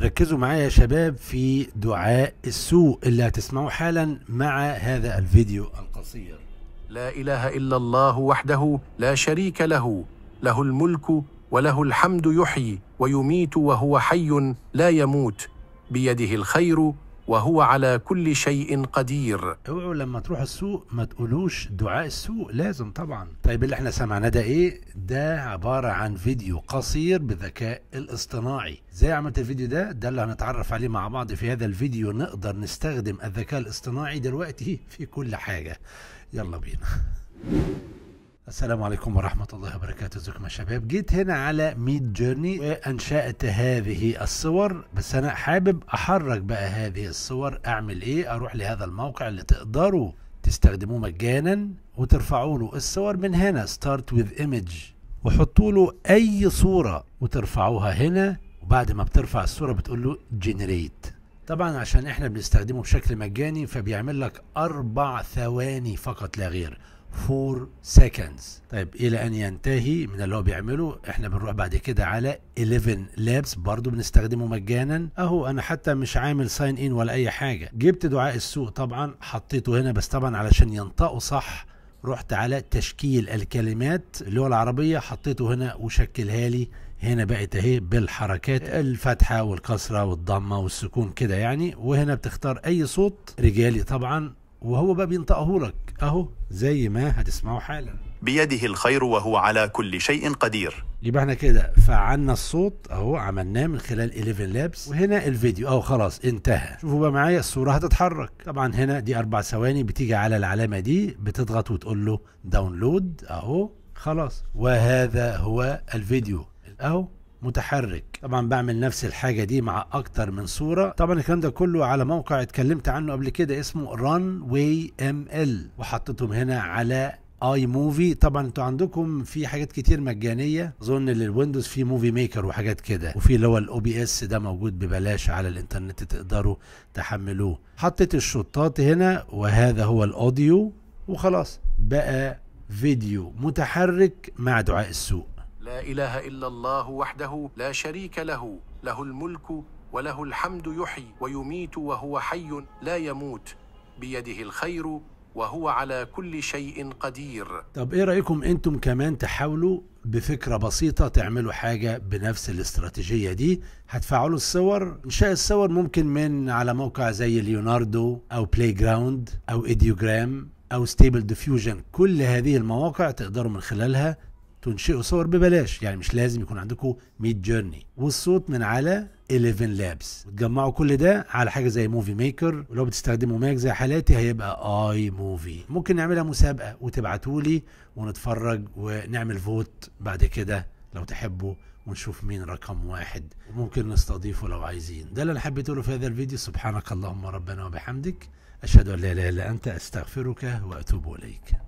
ركزوا معايا يا شباب في دعاء السوء اللي هتسمعوه حالا مع هذا الفيديو القصير لا اله الا الله وحده لا شريك له له الملك وله الحمد يحيي ويميت وهو حي لا يموت بيده الخير وهو على كل شيء قدير اوعوا لما تروح السوق ما تقولوش دعاء السوق لازم طبعا طيب اللي احنا سمعناه ده ايه ده عبارة عن فيديو قصير بذكاء الاصطناعي زي عملت الفيديو ده ده اللي هنتعرف عليه مع بعض في هذا الفيديو نقدر نستخدم الذكاء الاصطناعي دلوقتي في كل حاجة يلا بينا السلام عليكم ورحمة الله وبركاته ازيكم يا شباب جيت هنا على ميد جيرني وانشأت هذه الصور بس انا حابب احرك بقى هذه الصور اعمل ايه اروح لهذا الموقع اللي تقدروا تستخدموه مجانا وترفعوا له الصور من هنا start with image وحطوا له اي صورة وترفعوها هنا وبعد ما بترفع الصورة بتقول له generate طبعا عشان احنا بنستخدمه بشكل مجاني فبيعمل لك اربع ثواني فقط لا غير 4 seconds طيب الى ان ينتهي من اللي هو بيعمله احنا بنروح بعد كده على 11 لابس برضو بنستخدمه مجانا اهو انا حتى مش عامل ساين ان ولا اي حاجه جبت دعاء السوق طبعا حطيته هنا بس طبعا علشان ينطقوا صح رحت على تشكيل الكلمات اللغه العربيه حطيته هنا وشكلها لي هنا بقت اهي بالحركات الفتحه والكسره والضمه والسكون كده يعني وهنا بتختار اي صوت رجالي طبعا وهو بقى بينطقه لك اهو زي ما هتسمعه حالا بيده الخير وهو على كل شيء قدير يبقى احنا كده فعلنا الصوت اهو عملناه من خلال 11 لابس وهنا الفيديو اهو خلاص انتهى شوفوا بقى معايا الصوره هتتحرك طبعا هنا دي اربع ثواني بتيجي على العلامه دي بتضغط وتقول له داونلود اهو خلاص وهذا هو الفيديو اهو متحرك طبعا بعمل نفس الحاجه دي مع اكتر من صوره طبعا الكلام ده كله على موقع اتكلمت عنه قبل كده اسمه ران واي ام ال وحطيتهم هنا على اي موفي طبعا انتوا عندكم في حاجات كتير مجانيه اظن للويندوز في موفي ميكر وحاجات كده وفي اللي هو الاو بي اس ده موجود ببلاش على الانترنت تقدروا تحملوه حطيت الشطات هنا وهذا هو الاوديو وخلاص بقى فيديو متحرك مع دعاء السوق لا اله الا الله وحده لا شريك له له الملك وله الحمد يحيي ويميت وهو حي لا يموت بيده الخير وهو على كل شيء قدير طب ايه رايكم انتم كمان تحاولوا بفكرة بسيطة تعملوا حاجة بنفس الاستراتيجية دي هتفعلوا الصور إنشاء الصور ممكن من على موقع زي ليوناردو أو بلاي جراوند أو إيديوجرام أو ستيبل ديفيوجن كل هذه المواقع تقدروا من خلالها تنشئوا صور ببلاش يعني مش لازم يكون عندكم 100 جيرني والصوت من على 11 لابس وتجمعوا كل ده على حاجه زي موفي ميكر ولو بتستخدموا ماك زي حالاتي هيبقى اي موفي ممكن نعملها مسابقه وتبعتوا لي ونتفرج ونعمل فوت بعد كده لو تحبوا ونشوف مين رقم واحد وممكن نستضيفه لو عايزين ده اللي انا حبيت اقوله في هذا الفيديو سبحانك اللهم ربنا وبحمدك اشهد ان لا اله الا انت استغفرك واتوب اليك